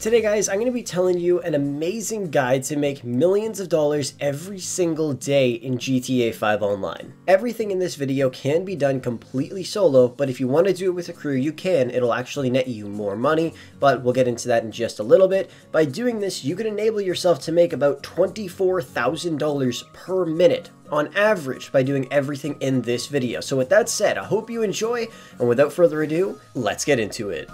Today guys, I'm going to be telling you an amazing guide to make millions of dollars every single day in GTA 5 Online. Everything in this video can be done completely solo, but if you want to do it with a crew, you can. It'll actually net you more money, but we'll get into that in just a little bit. By doing this, you can enable yourself to make about $24,000 per minute on average by doing everything in this video. So with that said, I hope you enjoy, and without further ado, let's get into it.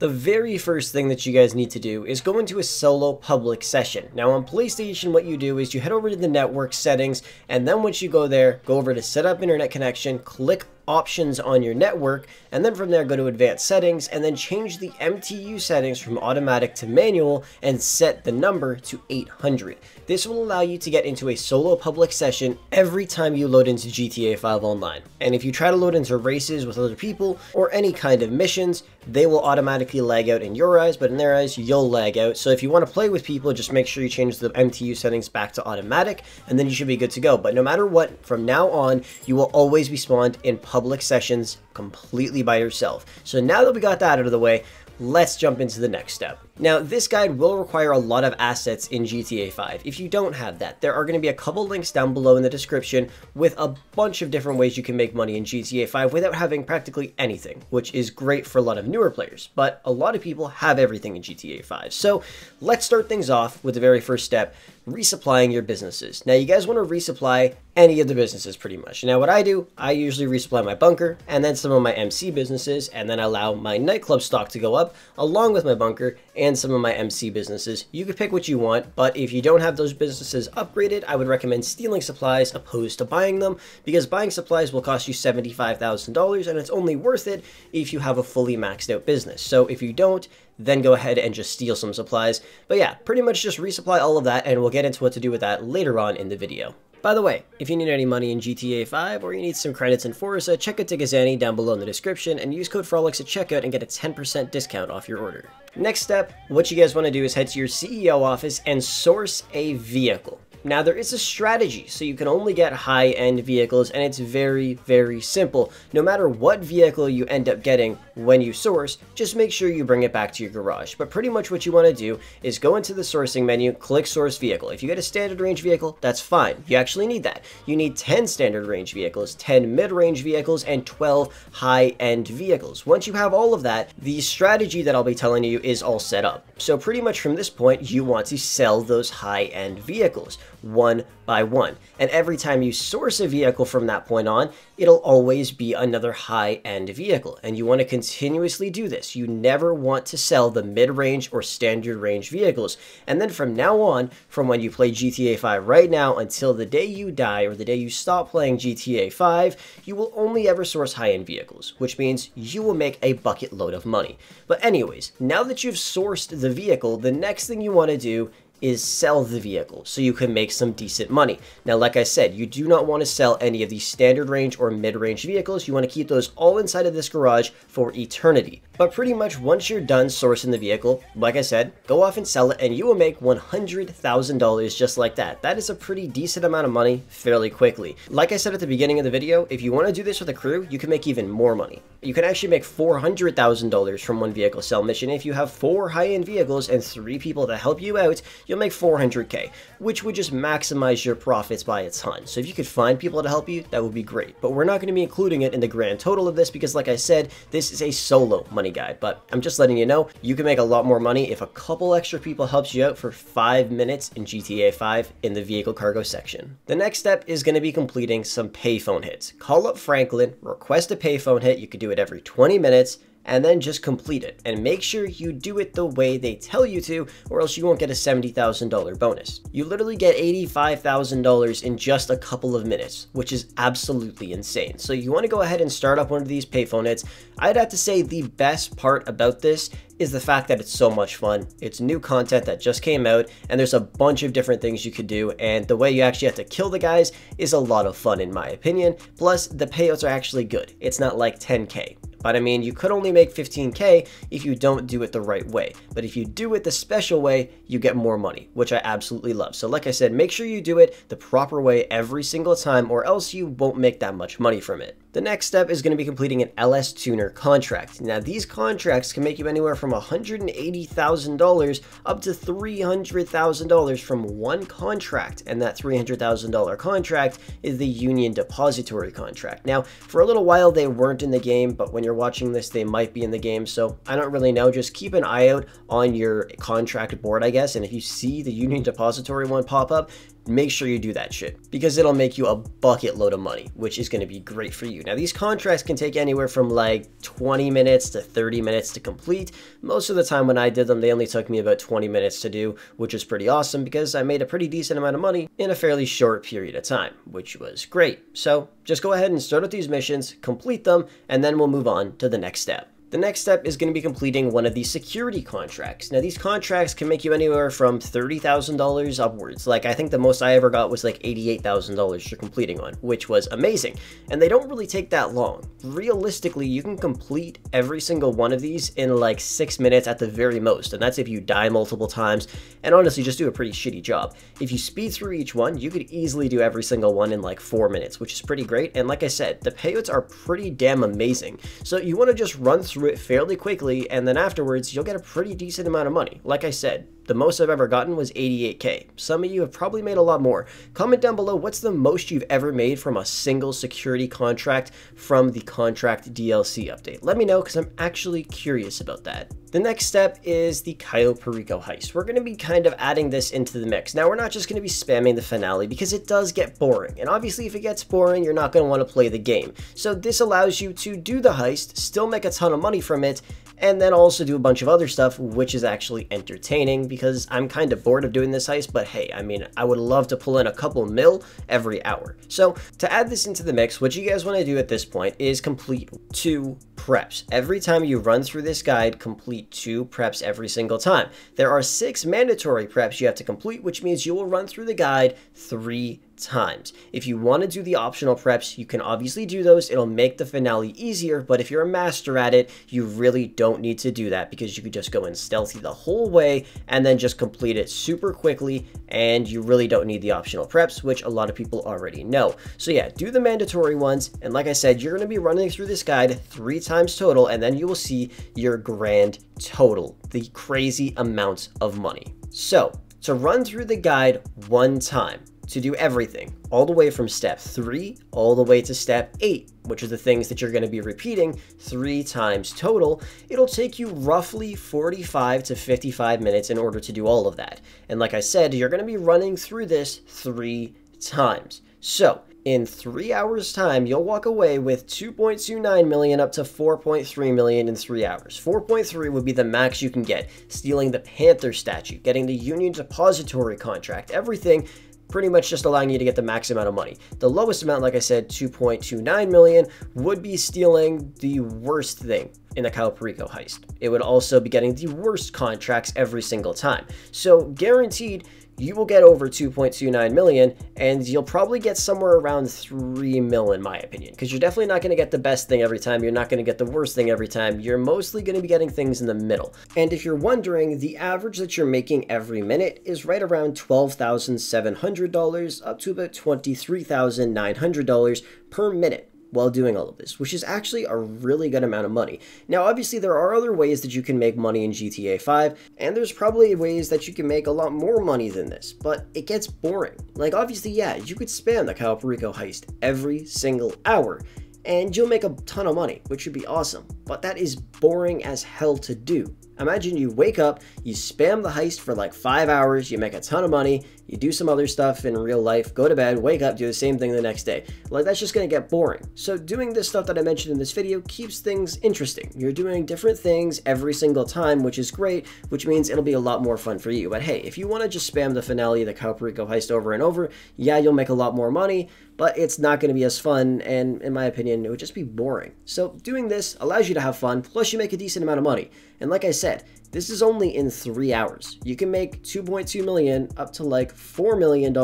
The very first thing that you guys need to do is go into a solo public session. Now on PlayStation, what you do is you head over to the network settings, and then once you go there, go over to set up internet connection, click options on your network, and then from there go to advanced settings, and then change the MTU settings from automatic to manual and set the number to 800. This will allow you to get into a solo public session every time you load into GTA 5 Online. And if you try to load into races with other people or any kind of missions, they will automatically lag out in your eyes, but in their eyes, you'll lag out. So if you want to play with people, just make sure you change the MTU settings back to automatic, and then you should be good to go. But no matter what, from now on, you will always be spawned in public public sessions completely by yourself. So now that we got that out of the way, let's jump into the next step. Now, this guide will require a lot of assets in GTA 5. If you don't have that, there are going to be a couple links down below in the description with a bunch of different ways you can make money in GTA 5 without having practically anything, which is great for a lot of newer players, but a lot of people have everything in GTA 5. So let's start things off with the very first step, resupplying your businesses. Now, you guys want to resupply any of the businesses pretty much. Now, what I do, I usually resupply my bunker and then some of my MC businesses, and then allow my nightclub stock to go up along with my bunker and and some of my MC businesses. You could pick what you want, but if you don't have those businesses upgraded, I would recommend stealing supplies opposed to buying them because buying supplies will cost you $75,000 and it's only worth it if you have a fully maxed out business. So if you don't, then go ahead and just steal some supplies. But yeah, pretty much just resupply all of that and we'll get into what to do with that later on in the video. By the way, if you need any money in GTA 5 or you need some credits in Forza, check out Digazani down below in the description and use code FROLIX at checkout and get a 10% discount off your order. Next step, what you guys want to do is head to your CEO office and source a vehicle. Now there is a strategy, so you can only get high-end vehicles and it's very, very simple. No matter what vehicle you end up getting when you source, just make sure you bring it back to your garage. But pretty much what you want to do is go into the sourcing menu, click source vehicle. If you get a standard range vehicle, that's fine. You actually need that. You need 10 standard range vehicles, 10 mid-range vehicles, and 12 high-end vehicles. Once you have all of that, the strategy that I'll be telling you is all set up. So pretty much from this point, you want to sell those high-end vehicles one by one. And every time you source a vehicle from that point on, it'll always be another high-end vehicle. And you want to continuously do this. You never want to sell the mid-range or standard range vehicles. And then from now on, from when you play GTA 5 right now until the day you die or the day you stop playing GTA 5, you will only ever source high-end vehicles, which means you will make a bucket load of money. But anyways, now that you've sourced the vehicle, the next thing you want to do is sell the vehicle so you can make some decent money. Now, like I said, you do not want to sell any of these standard range or mid-range vehicles. You want to keep those all inside of this garage for eternity. But pretty much once you're done sourcing the vehicle, like I said, go off and sell it and you will make $100,000 just like that. That is a pretty decent amount of money fairly quickly. Like I said at the beginning of the video, if you want to do this with a crew, you can make even more money. You can actually make $400,000 from one vehicle sell mission. If you have four high-end vehicles and three people to help you out, you'll make 400k, which would just maximize your profits by a ton. So if you could find people to help you, that would be great. But we're not going to be including it in the grand total of this because like I said, this is a solo money guide. But I'm just letting you know, you can make a lot more money if a couple extra people helps you out for 5 minutes in GTA 5 in the vehicle cargo section. The next step is going to be completing some payphone hits. Call up Franklin, request a payphone hit, you could do it every 20 minutes, and then just complete it. And make sure you do it the way they tell you to, or else you won't get a $70,000 bonus. You literally get $85,000 in just a couple of minutes, which is absolutely insane. So you wanna go ahead and start up one of these payphone hits. I'd have to say the best part about this is the fact that it's so much fun. It's new content that just came out and there's a bunch of different things you could do and the way you actually have to kill the guys is a lot of fun in my opinion. Plus the payouts are actually good. It's not like 10k. But I mean, you could only make 15K if you don't do it the right way. But if you do it the special way, you get more money, which I absolutely love. So like I said, make sure you do it the proper way every single time or else you won't make that much money from it. The next step is going to be completing an LS Tuner contract. Now, these contracts can make you anywhere from $180,000 up to $300,000 from one contract, and that $300,000 contract is the Union Depository contract. Now, for a little while they weren't in the game, but when you're you're watching this, they might be in the game. So I don't really know. Just keep an eye out on your contract board, I guess. And if you see the Union Depository one pop up, make sure you do that shit because it'll make you a bucket load of money, which is going to be great for you. Now, these contracts can take anywhere from like 20 minutes to 30 minutes to complete. Most of the time when I did them, they only took me about 20 minutes to do, which is pretty awesome because I made a pretty decent amount of money in a fairly short period of time, which was great. So just go ahead and start with these missions, complete them, and then we'll move on to the next step. The next step is going to be completing one of these security contracts. Now, these contracts can make you anywhere from $30,000 upwards. Like, I think the most I ever got was like $88,000 for completing one, which was amazing. And they don't really take that long. Realistically, you can complete every single one of these in like six minutes at the very most. And that's if you die multiple times and honestly just do a pretty shitty job. If you speed through each one, you could easily do every single one in like four minutes, which is pretty great. And like I said, the payouts are pretty damn amazing. So you want to just run through through it fairly quickly, and then afterwards, you'll get a pretty decent amount of money. Like I said, the most I've ever gotten was 88K. Some of you have probably made a lot more. Comment down below what's the most you've ever made from a single security contract from the contract DLC update. Let me know because I'm actually curious about that. The next step is the Cayo Perico heist. We're going to be kind of adding this into the mix. Now, we're not just going to be spamming the finale because it does get boring. And obviously, if it gets boring, you're not going to want to play the game. So this allows you to do the heist, still make a ton of money from it, and then also do a bunch of other stuff, which is actually entertaining because I'm kind of bored of doing this heist, but hey, I mean, I would love to pull in a couple mil every hour. So to add this into the mix, what you guys want to do at this point is complete two preps. Every time you run through this guide, complete two preps every single time. There are six mandatory preps you have to complete, which means you will run through the guide three times. If you want to do the optional preps, you can obviously do those. It'll make the finale easier, but if you're a master at it, you really don't need to do that because you could just go in stealthy the whole way and then just complete it super quickly and you really don't need the optional preps, which a lot of people already know. So yeah, do the mandatory ones. And like I said, you're going to be running through this guide three times times total, and then you will see your grand total, the crazy amounts of money. So to run through the guide one time, to do everything, all the way from step three, all the way to step eight, which are the things that you're gonna be repeating three times total, it'll take you roughly 45 to 55 minutes in order to do all of that. And like I said, you're gonna be running through this three times. So in three hours time you'll walk away with 2.29 million up to 4.3 million in three hours 4.3 would be the max you can get stealing the panther statue getting the union depository contract everything pretty much just allowing you to get the max amount of money. The lowest amount, like I said, 2.29 million, would be stealing the worst thing in the Kyle Perico heist. It would also be getting the worst contracts every single time. So guaranteed, you will get over 2.29 million and you'll probably get somewhere around 3 mil in my opinion because you're definitely not going to get the best thing every time you're not going to get the worst thing every time you're mostly going to be getting things in the middle and if you're wondering the average that you're making every minute is right around $12,700 up to about $23,900 per minute while doing all of this, which is actually a really good amount of money. Now, obviously, there are other ways that you can make money in GTA 5, and there's probably ways that you can make a lot more money than this, but it gets boring. Like, obviously, yeah, you could spam the Calperico heist every single hour, and you'll make a ton of money, which would be awesome, but that is boring as hell to do. Imagine you wake up, you spam the heist for like five hours, you make a ton of money, you do some other stuff in real life, go to bed, wake up, do the same thing the next day. Like that's just gonna get boring. So doing this stuff that I mentioned in this video keeps things interesting. You're doing different things every single time, which is great, which means it'll be a lot more fun for you. But hey, if you wanna just spam the finale, the Calperico heist over and over, yeah, you'll make a lot more money, but it's not going to be as fun, and in my opinion, it would just be boring. So doing this allows you to have fun, plus you make a decent amount of money. And like I said, this is only in three hours. You can make 2.2 million up to like $4 million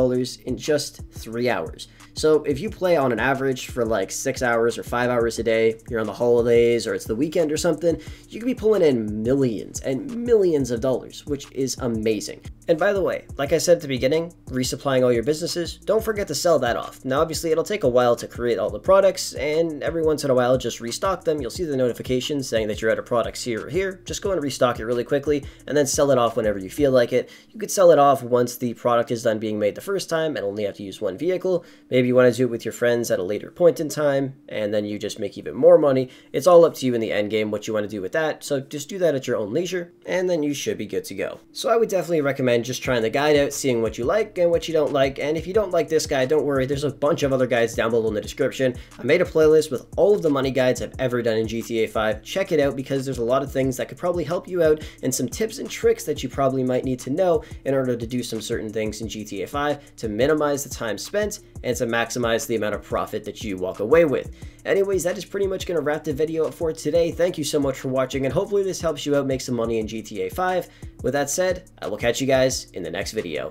in just three hours. So if you play on an average for like six hours or five hours a day, you're on the holidays or it's the weekend or something, you could be pulling in millions and millions of dollars, which is amazing. And by the way, like I said at the beginning, resupplying all your businesses, don't forget to sell that off. Now, obviously, it'll take a while to create all the products, and every once in a while, just restock them. You'll see the notification saying that you're out of products here or here. Just go and restock it really quickly and then sell it off whenever you feel like it. You could sell it off once the product is done being made the first time and only have to use one vehicle. Maybe Maybe you want to do it with your friends at a later point in time, and then you just make even more money. It's all up to you in the end game what you want to do with that. So just do that at your own leisure, and then you should be good to go. So I would definitely recommend just trying the guide out, seeing what you like and what you don't like. And if you don't like this guy, don't worry. There's a bunch of other guides down below in the description. I made a playlist with all of the money guides I've ever done in GTA 5. Check it out because there's a lot of things that could probably help you out and some tips and tricks that you probably might need to know in order to do some certain things in GTA 5 to minimize the time spent and to maximize the amount of profit that you walk away with. Anyways, that is pretty much going to wrap the video up for today. Thank you so much for watching, and hopefully this helps you out make some money in GTA 5. With that said, I will catch you guys in the next video.